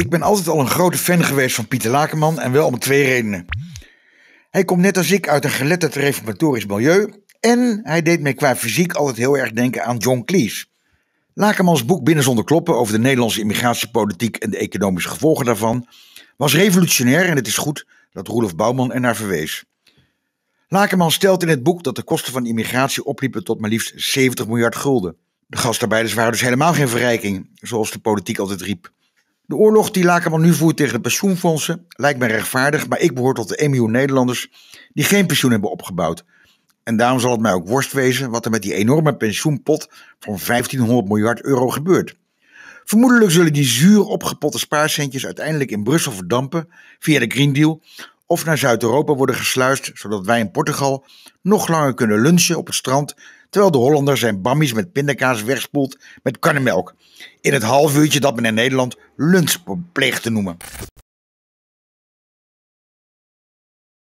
Ik ben altijd al een grote fan geweest van Pieter Lakenman en wel om twee redenen. Hij komt net als ik uit een geletterd reformatorisch milieu en hij deed mij qua fysiek altijd heel erg denken aan John Cleese. Lakenmans boek Binnen zonder kloppen over de Nederlandse immigratiepolitiek en de economische gevolgen daarvan was revolutionair en het is goed dat Roelof Bouwman er naar verwees. Lakenman stelt in het boek dat de kosten van immigratie opliepen tot maar liefst 70 miljard gulden. De gastarbeiders waren dus helemaal geen verrijking, zoals de politiek altijd riep. De oorlog die Lakenman nu voert tegen de pensioenfondsen lijkt mij rechtvaardig, maar ik behoor tot de 1 miljoen Nederlanders die geen pensioen hebben opgebouwd. En daarom zal het mij ook worst wezen wat er met die enorme pensioenpot van 1500 miljard euro gebeurt. Vermoedelijk zullen die zuur opgepotte spaarcentjes uiteindelijk in Brussel verdampen via de Green Deal of naar Zuid-Europa worden gesluist, zodat wij in Portugal nog langer kunnen lunchen op het strand, terwijl de Hollander zijn bammies met pindakaas wegspoelt met karnemelk. In het half uurtje dat men in Nederland lunch pleegt te noemen.